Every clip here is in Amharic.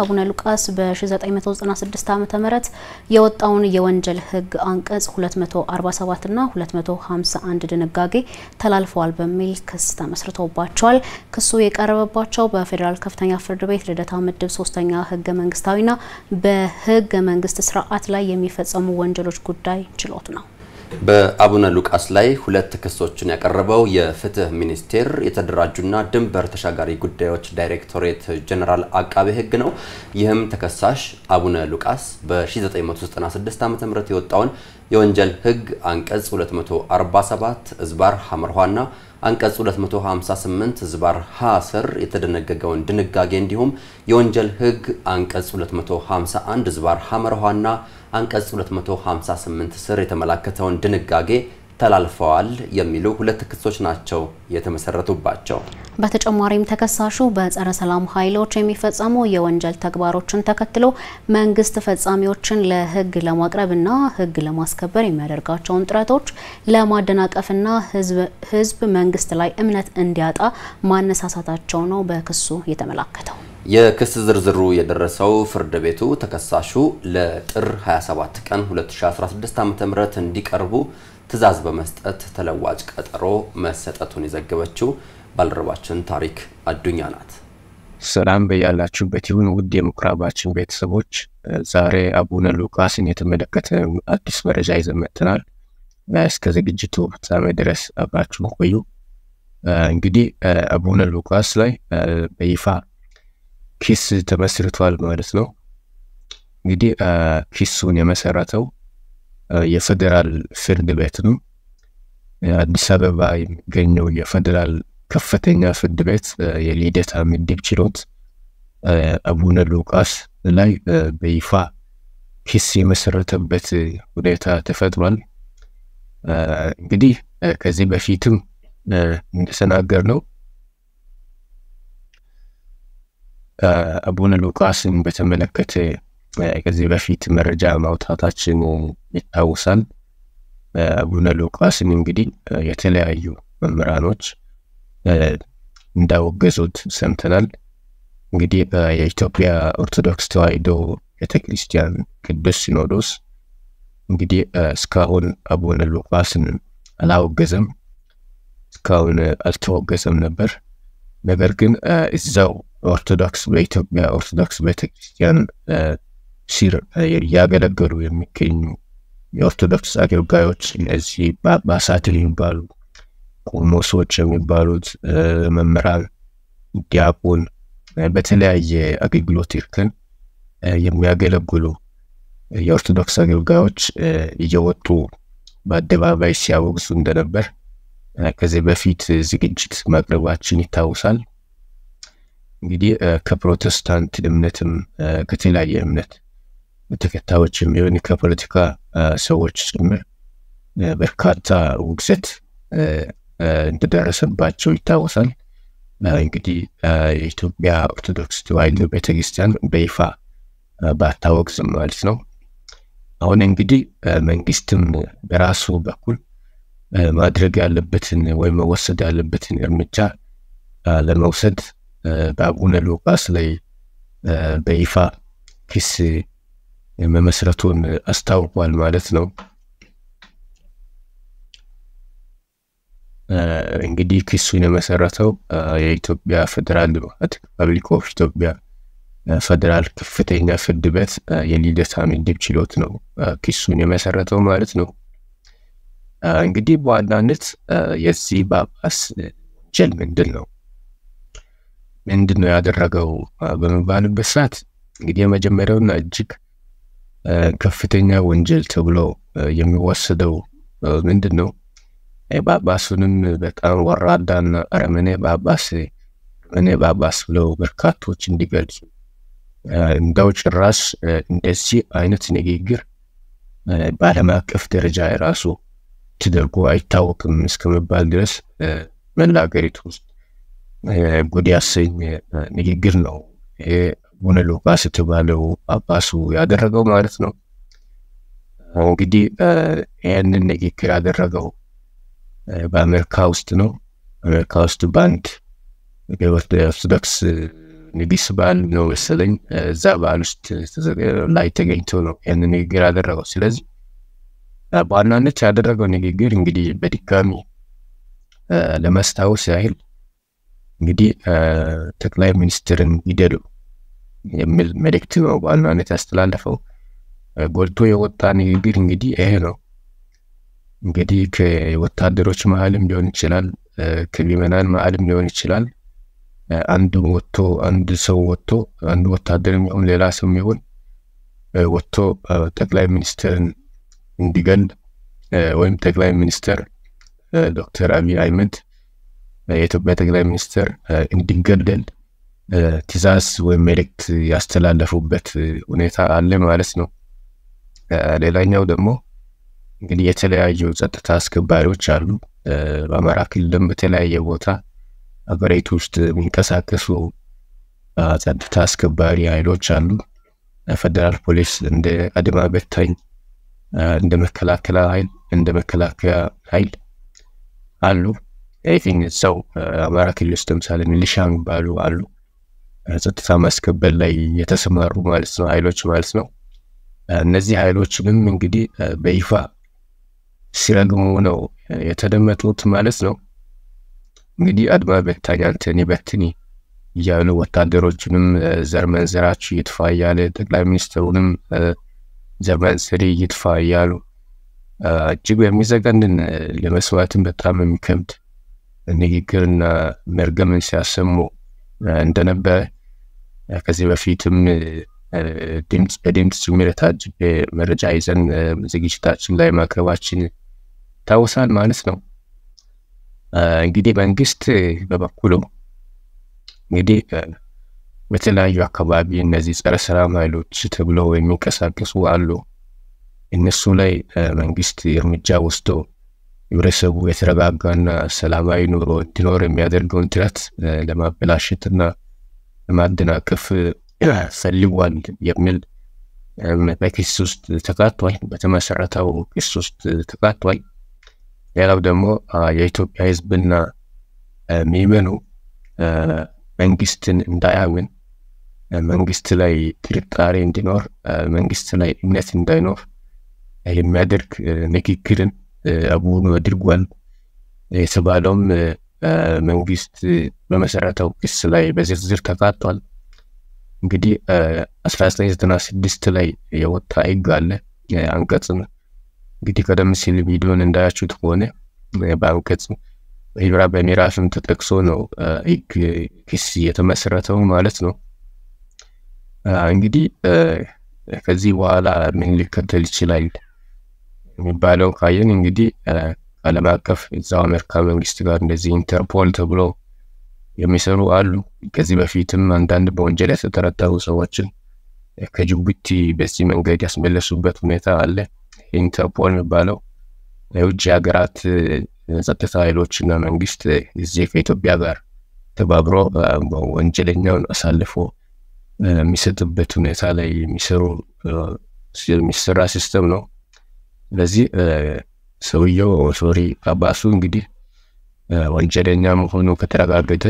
አቡነ ሉቃስ በ1996 ዓ ም የወጣውን የወንጀል ህግ አንቀጽ 247 እና 251 ድንጋጌ ተላልፈዋል በሚል ክስ ተመስርቶባቸዋል። ክሱ የቀረበባቸው በፌዴራል ከፍተኛ ፍርድ ቤት ልደታ ምድብ ሶስተኛ ህገ መንግስታዊና በህገ መንግስት ስርዓት ላይ የሚፈጸሙ ወንጀሎች ጉዳይ ችሎት ነው። በአቡነ ሉቃስ ላይ ሁለት ክሶችን ያቀረበው የፍትህ ሚኒስቴር የተደራጁና ድንበር ተሻጋሪ ጉዳዮች ዳይሬክቶሬት ጀነራል አቃቤ ሕግ ነው። ይህም ተከሳሽ አቡነ ሉቃስ በ1996 ዓ ም የወጣውን የወንጀል ሕግ አንቀጽ 247 ዝባር ሐመርኋና አንቀጽ 258 ዝባር ሀ ስር የተደነገገውን ድንጋጌ እንዲሁም የወንጀል ሕግ አንቀጽ 251 ዝባር ሐመርኋና አንቀጽ 258 ስር የተመላከተውን ድንጋጌ ተላልፈዋል የሚሉ ሁለት ክሶች ናቸው የተመሰረቱባቸው። በተጨማሪም ተከሳሹ በጸረ ሰላም ኃይሎች የሚፈጸሙ የወንጀል ተግባሮችን ተከትሎ መንግስት ፈጻሚዎችን ለህግ ለማቅረብና ህግ ለማስከበር የሚያደርጋቸውን ጥረቶች ለማደናቀፍና ህዝብ መንግስት ላይ እምነት እንዲያጣ ማነሳሳታቸው ነው በክሱ የተመላከተው። የክስ ዝርዝሩ የደረሰው ፍርድ ቤቱ ተከሳሹ ለጥር 27 ቀን 2016 ዓ.ም እንዲቀርቡ ትዕዛዝ በመስጠት ተለዋጭ ቀጠሮ መሰጠቱን የዘገበችው ባልደረባችን ታሪክ አዱኛ ናት። ሰላም በያላችሁበት ይሁን ውድ የምኩራባችን ቤተሰቦች፣ ዛሬ አቡነ ሉቃስን የተመለከተ አዲስ መረጃ ይዘን መጥተናል። እስከ ዝግጅቱ ፍጻሜ ድረስ አብራችሁን ቆዩ። እንግዲህ አቡነ ሉቃስ ላይ በይፋ ኪስ ተመስርቷል ማለት ነው። እንግዲህ ኪሱን የመሰረተው የፌዴራል ፍርድ ቤት ነው። አዲስ አበባ የሚገኘው የፌዴራል ከፍተኛ ፍርድ ቤት የልደታ ምድብ ችሎት አቡነ ሉቃስ ላይ በይፋ ኪስ የመሰረተበት ሁኔታ ተፈጥሯል። እንግዲህ ከዚህ በፊትም እንደተናገር ነው አቡነ ሉቃስን በተመለከተ ከዚህ በፊት መረጃ ማውጣታችን ይታወሳል። አቡነ ሉቃስን እንግዲህ የተለያዩ መምህራኖች እንዳወገዙት ሰምተናል። እንግዲህ የኢትዮጵያ ኦርቶዶክስ ተዋሕዶ ቤተክርስቲያን ቅዱስ ሲኖዶስ እንግዲህ እስካሁን አቡነ ሉቃስን አላወገዘም፣ እስካሁን አልተወገዘም ነበር። ነገር ግን እዛው ኦርቶዶክስ በኢትዮጵያ ኦርቶዶክስ ቤተክርስቲያን ሲር እያገለገሉ የሚገኙ የኦርቶዶክስ አገልጋዮች እነዚህ ጳጳሳት የሚባሉ ቆሞሶች የሚባሉት መምህራን፣ ዲያቆን በተለያየ አገልግሎት እርከን የሚያገለግሉ የኦርቶዶክስ አገልጋዮች እየወጡ በአደባባይ ሲያወግዙ እንደነበር ከዚህ በፊት ዝግጅት ማቅረባችን ይታወሳል። እንግዲህ ከፕሮቴስታንት እምነትም ከተለያየ እምነት ተከታዮችም የሚሆን ከፖለቲካ ሰዎች ጭምር በርካታ ውግዘት እንደደረሰባቸው ይታወሳል። እንግዲህ የኢትዮጵያ ኦርቶዶክስ ተዋሕዶ ቤተክርስቲያን በይፋ ባታወግዝም ማለት ነው። አሁን እንግዲህ መንግስትም በራሱ በኩል ማድረግ ያለበትን ወይም መወሰድ ያለበትን እርምጃ ለመውሰድ በአቡነ ሉቃስ ላይ በይፋ ክስ መመስረቱን አስታውቋል ማለት ነው። እንግዲህ ክሱን የመሰረተው የኢትዮጵያ ፌዴራል ሪፐብሊክ ኦፍ ኢትዮጵያ ፌዴራል ከፍተኛ ፍርድ ቤት የልደታ ምድብ ችሎት ነው ክሱን የመሰረተው ማለት ነው። እንግዲህ በዋናነት የዚህ ጳጳስ ወንጀል ምንድን ነው? ምንድን ነው ያደረገው በሚባልበት ሰዓት እንግዲህ የመጀመሪያውና እጅግ ከፍተኛ ወንጀል ተብሎ የሚወሰደው ምንድን ነው ጳጳሱንም በጣም ወራዳና አረመኔ ጳጳስ እኔ ጳጳስ ብለው በርካቶች እንዲገልጹ እንደው ጭራሽ እንደዚህ አይነት ንግግር በዓለም አቀፍ ደረጃ የራሱ ተደርጎ አይታወቅም እስከመባል ድረስ መላ ውስጥ ጉድ ያሰኝ ንግግር ነው ይሄ አቡነ ሉቃስ የተባለው ጳጳሱ ያደረገው ማለት ነው። እንግዲህ ይህንን ንግግር ያደረገው በአሜሪካ ውስጥ ነው። አሜሪካ ውስጥ በአንድ ኦርቶዶክስ ንግስ በዓል ነው መሰለኝ እዛ በዓል ውስጥ ላይ ተገኝቶ ነው ይህንን ንግግር ያደረገው። ስለዚህ በዋናነት ያደረገው ንግግር እንግዲህ በድጋሚ ለመስታወስ ያህል እንግዲህ ጠቅላይ ሚኒስትርን ይደሉ የሚል መልእክት ነው በዋናነት ያስተላለፈው። ጎልቶ የወጣ ንግግር እንግዲህ ይሄ ነው። እንግዲህ ከወታደሮች መሀልም ሊሆን ይችላል፣ ከምዕመናን መሀልም ሊሆን ይችላል። አንድ ወጥቶ አንድ ሰው ወጥቶ አንድ ወታደር የሚሆን ሌላ ሰው የሚሆን ወጥቶ ጠቅላይ ሚኒስትርን እንዲገል ወይም ጠቅላይ ሚኒስትር ዶክተር አብይ አህመድ የኢትዮጵያ ጠቅላይ ሚኒስትር እንዲገደል ትእዛዝ ወይም መልእክት ያስተላለፉበት ሁኔታ አለ ማለት ነው። ሌላኛው ደግሞ እንግዲህ የተለያዩ ጸጥታ አስከባሪዎች አሉ። በአማራ ክልልም በተለያየ ቦታ አገሪቱ ውስጥ የሚንቀሳቀሱ ጸጥታ አስከባሪ ኃይሎች አሉ። ፌደራል ፖሊስ እንደ አድማ በታኝ እንደ መከላከያ ኃይል እንደ መከላከያ ኃይል አሉ። ሰው uh, አማራ ክልል ውስጥ ለምሳሌ ሚሊሻ የሚባሉ አሉ። ጸጥታ ማስከበር ላይ የተሰማሩ ማለት ነው ኃይሎች ማለት ነው። እነዚህ ኃይሎችንም እንግዲህ በይፋ ሲረግሙ ነው የተደመጡት ማለት ነው። እንግዲህ አድማ በታኝ አንተኒ በትኒ እያሉ ወታደሮችንም ዘር መንዘራችሁ ይጥፋ እያለ ጠቅላይ ሚኒስትሩንም ዘር መንዝሬ ይጥፋ እያሉ እጅግ በሚዘገንን ለመስማትም በጣም የሚከብድ ንግግርና መርገምን ሲያሰሙ እንደነበረ ከዚህ በፊትም ድምፅ ጭምርታች መረጃ ይዘን ዝግጅታችን ላይ ማቅረባችን ይታወሳል ማለት ነው። እንግዲህ መንግስት በበኩሉ እንግዲህ በተለያዩ አካባቢ እነዚህ ጸረ ሰላም ኃይሎች ተብለው የሚንቀሳቀሱ አሉ። እነሱ ላይ መንግስት እርምጃ ወስዶ ህብረተሰቡ የተረጋጋና ሰላማዊ ኑሮ እንዲኖር የሚያደርገውን ጥረት ለማበላሸትና ለማደናቀፍ ፈልጓል የሚል በክስ ውስጥ ተካቷል፣ በተመሰረተው ክስ ውስጥ ተካቷል። ሌላው ደግሞ የኢትዮጵያ ህዝብና ሚመኑ መንግስትን እንዳያምን መንግስት ላይ ጥርጣሬ እንዲኖር መንግስት ላይ እምነት እንዳይኖር የሚያደርግ ንግግርን አቡን አድርጓል የተባለውም መንግስት በመሰረተው ክስ ላይ በዝርዝር ተካቷል። እንግዲህ 1996 ላይ የወጣ ህግ አለ አንቀጽ እንግዲህ ቀደም ሲል ቪዲዮን እንዳያችሁት ከሆነ በአንቀጽ በሂብራ በምዕራፍም ተጠቅሶ ነው ህግ ክስ የተመሰረተው ማለት ነው። እንግዲህ ከዚህ በኋላ ምን ሊከተል ይችላል የሚባለው ካየን እንግዲህ ዓለም አቀፍ እዛው አሜሪካ መንግስት ጋር እንደዚህ ኢንተርፖል ተብሎ የሚሰሩ አሉ። ከዚህ በፊትም አንዳንድ በወንጀል የተጠረጠሩ ሰዎችን ከጅቡቲ በዚህ መንገድ ያስመለሱበት ሁኔታ አለ። ኢንተርፖል የሚባለው የውጭ ሀገራት ጸጥታ ኃይሎች ኃይሎችና መንግስት እዚህ ከኢትዮጵያ ጋር ተባብሮ ወንጀለኛውን አሳልፎ የሚሰጥበት ሁኔታ ላይ የሚሰሩ የሚሰራ ሲስተም ነው። ስለዚህ ሰውየው ሶሪ አባሱ እንግዲህ ወንጀለኛ መሆኑ ከተረጋገጠ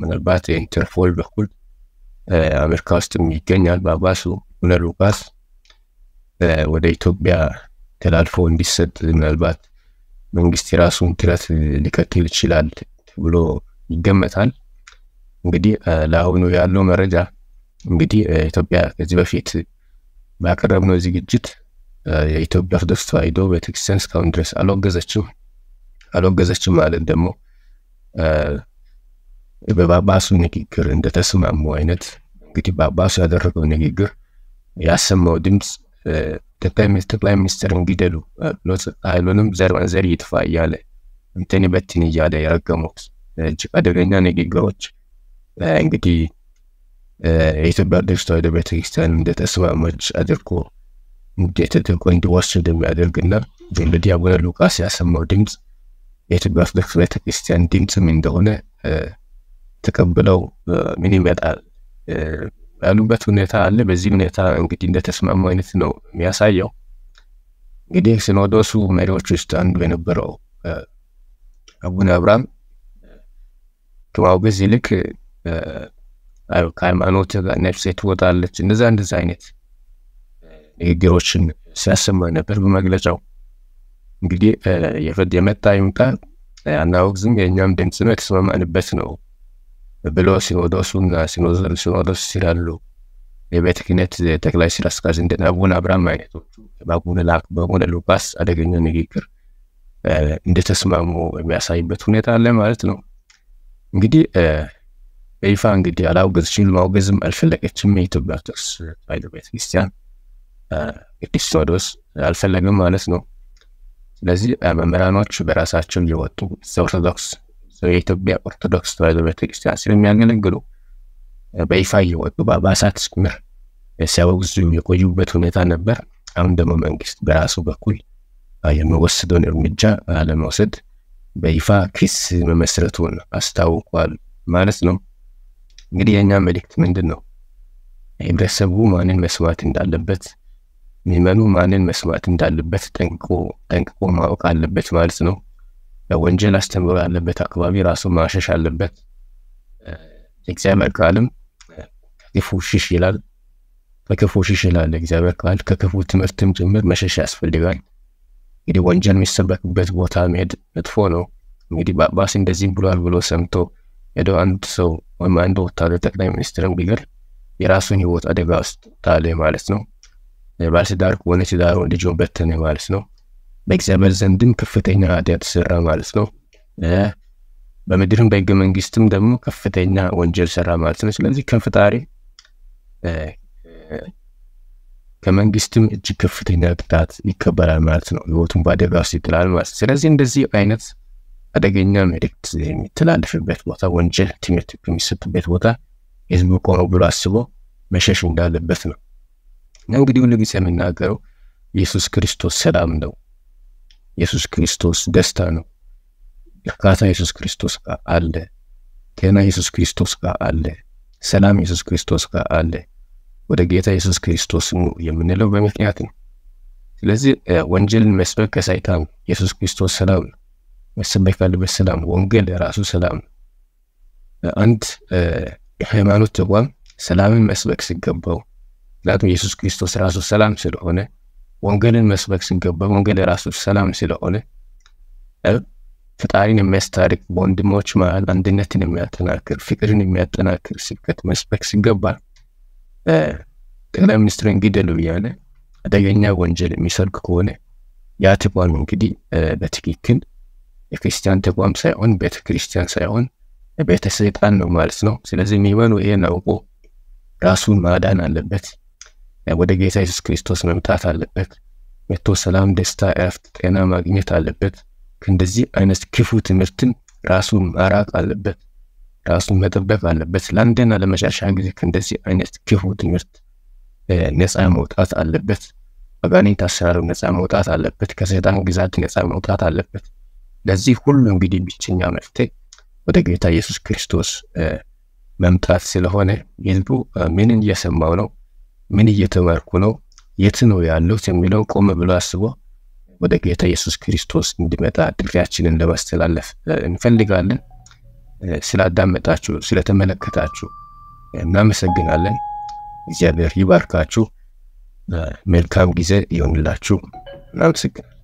ምናልባት ኢንተርፖል በኩል አሜሪካ ውስጥም ይገኛል በአባሱ እነ ወደ ኢትዮጵያ ተላልፎ እንዲሰጥ ምናልባት መንግስት የራሱን ጥረት ሊከትል ይችላል ተብሎ ይገመታል። እንግዲህ ለአሁኑ ያለው መረጃ እንግዲህ ኢትዮጵያ ከዚህ በፊት ባቀረብነው ዝግጅት የኢትዮጵያ ኦርቶዶክስ ተዋሕዶ ቤተክርስቲያን እስካሁን ድረስ አልወገዘችም። አልወገዘችም ማለት ደግሞ በጳጳሱ ንግግር እንደተስማሙ አይነት እንግዲህ ጳጳሱ ያደረገው ንግግር ያሰማው ድምፅ ጠቅላይ ሚኒስትርን ግደሉ ብሎ ኃይሉንም ዘርን ዘር ይጥፋ እያለ እንትን በትን እያለ የረገሙት እጅግ አደገኛ ንግግሮች እንግዲህ የኢትዮጵያ ኦርቶዶክስ ተዋሕዶ ቤተክርስቲያን እንደተስማመች አድርጎ ውጤትህን እንዲወስድ የሚያደርግና እንግዲህ አቡነ ሉቃስ ያሰማው ድምፅ የኢትዮጵያ ኦርቶዶክስ ቤተክርስቲያን ድምፅም እንደሆነ ተቀብለው ምን ይመጣል ያሉበት ሁኔታ አለ። በዚህ ሁኔታ እንግዲህ እንደተስማሙ አይነት ነው የሚያሳየው። እንግዲህ ሲኖዶሱ መሪዎች ውስጥ አንዱ የነበረው አቡነ አብርሃም ከማውገዝ ይልቅ ከሃይማኖት ነፍሴ ትወጣለች እንደዛ እንደዛ አይነት ንግግሮችን ሲያሰማ ነበር በመግለጫው። እንግዲህ የፍርድ የመጣ ይምጣ አናወግዝም፣ የእኛም ድምፅ ነው፣ የተስማማንበት ነው ብሎ ሲኖዶሱና ሲኖዶስ ሲላሉ የቤተ ክህነት ጠቅላይ ስራ አስኪያጅ እንደ አቡነ አብርሃም አይነቶቹ በአቡነ ላክ በአቡነ ሉቃስ አደገኛ ንግግር እንደተስማሙ የሚያሳይበት ሁኔታ አለ ማለት ነው። እንግዲህ በይፋ እንግዲህ አላውገዝችም ማውገዝም አልፈለገችም የኢትዮጵያ ኦርቶዶክስ ተዋሕዶ ቤተክርስቲያን ኤፒሶዶስ አልፈለግም ማለት ነው። ስለዚህ መምህራኖች በራሳቸው እየወጡ ኦርቶዶክስ የኢትዮጵያ ኦርቶዶክስ ተዋሕዶ ቤተክርስቲያን ስለሚያገለግሉ በይፋ እየወጡ በአባሳት ጭምር ሲያወግዙ የቆዩበት ሁኔታ ነበር። አሁን ደግሞ መንግስት በራሱ በኩል የሚወስደውን እርምጃ ለመውሰድ በይፋ ክስ መመስረቱን አስታውቋል ማለት ነው። እንግዲህ የእኛ መልእክት ምንድን ነው? ህብረተሰቡ ማንን መስማት እንዳለበት ምዕመኑ ማንን መስማት እንዳለበት ጠንቅቆ ጠንቅቆ ማወቅ አለበት ማለት ነው። ወንጀል አስተምሮ ያለበት አካባቢ ራሱ ማሸሽ አለበት። እግዚአብሔር ቃልም ከክፉ ሽሽ ይላል። ከክፉ ሽሽ ይላል እግዚአብሔር ቃል። ከክፉ ትምህርትም ጭምር መሸሽ ያስፈልጋል። እንግዲህ ወንጀል የሚሰበክበት ቦታ መሄድ መጥፎ ነው። እንግዲህ ጳጳስ እንደዚህም ብሏል ብሎ ሰምቶ ሄዶ አንድ ሰው ወይም አንድ ወታደር ጠቅላይ ሚኒስትርን ቢገል የራሱን ሕይወት አደጋ ውስጥ ታለ ማለት ነው። ባለትዳር ከሆነ ትዳሩን ልጆ በተነ ማለት ነው። በእግዚአብሔር ዘንድም ከፍተኛ ኃጢአት ሰራ ማለት ነው። በምድርም በህገ መንግስትም ደግሞ ከፍተኛ ወንጀል ሰራ ማለት ነው። ስለዚህ ከፍጣሪ ከመንግስትም እጅግ ከፍተኛ ቅጣት ይከበራል ማለት ነው። ህይወቱን በአደጋ ውስጥ ይጥላል ማለት ነው። ስለዚህ እንደዚህ አይነት አደገኛ መልእክት የሚተላለፍበት ቦታ፣ ወንጀል ትምህርት የሚሰጥበት ቦታ ህዝቡ ቆሞ ብሎ አስቦ መሸሽ እንዳለበት ነው። ነው። እንግዲህ ሁሉ ጊዜ የምናገረው ኢየሱስ ክርስቶስ ሰላም ነው። ኢየሱስ ክርስቶስ ደስታ ነው። እርካታ ኢየሱስ ክርስቶስ ጋር አለ። ጤና ኢየሱስ ክርስቶስ ጋር አለ። ሰላም ኢየሱስ ክርስቶስ ጋር አለ። ወደ ጌታ ኢየሱስ ክርስቶስ የምንለው በምክንያት ነው። ስለዚህ ወንጀልን መስበክ ከሰይጣን ኢየሱስ ክርስቶስ ሰላም ነው። መሰበክ ያለበት ሰላም ወንጌል ራሱ ሰላም ነው። አንድ የሃይማኖት ተቋም ሰላምን መስበክ ሲገባው ምክንያቱም ኢየሱስ ክርስቶስ ራሱ ሰላም ስለሆነ ወንጌልን መስበክ ሲገባ ወንጌል ራሱ ሰላም ስለሆነ ፈጣሪን የሚያስታርቅ በወንድሞች መሀል አንድነትን የሚያጠናክር ፍቅርን የሚያጠናክር ስብከት መስበክ ሲገባል ጠቅላይ ሚኒስትር እንግደሉ እያለ አደገኛ ወንጀል የሚሰብክ ከሆነ ያ ተቋም እንግዲህ በትክክል የክርስቲያን ተቋም ሳይሆን ቤተ ክርስቲያን ሳይሆን ቤተ ሰይጣን ነው ማለት ነው። ስለዚህ የሚመኑ ይሄን አውቆ ራሱን ማዳን አለበት። ወደ ጌታ ኢየሱስ ክርስቶስ መምጣት አለበት። መቶ ሰላም፣ ደስታ፣ እረፍት፣ ጤና ማግኘት አለበት። ከእንደዚህ አይነት ክፉ ትምህርትን ራሱን ማራቅ አለበት። ራሱ መጠበቅ አለበት። ለአንድና ለመጨረሻ ጊዜ ከእንደዚህ አይነት ክፉ ትምህርት ነፃ መውጣት አለበት። አጋንንት አሰራሩ ነፃ መውጣት አለበት። ከሰይጣን ግዛት ነፃ መውጣት አለበት። ለዚህ ሁሉ እንግዲህ ብቸኛ መፍትሄ ወደ ጌታ ኢየሱስ ክርስቶስ መምጣት ስለሆነ ህዝቡ ምንን እየሰማው ነው? ምን እየተማርኩ ነው፣ የት ነው ያለው የሚለው ቆም ብሎ አስቦ ወደ ጌታ ኢየሱስ ክርስቶስ እንዲመጣ ጥሪያችንን ለማስተላለፍ እንፈልጋለን። ስላዳመጣችሁ፣ ስለተመለከታችሁ እናመሰግናለን። እግዚአብሔር ይባርካችሁ። መልካም ጊዜ ይሆንላችሁ። እናመሰግናለን።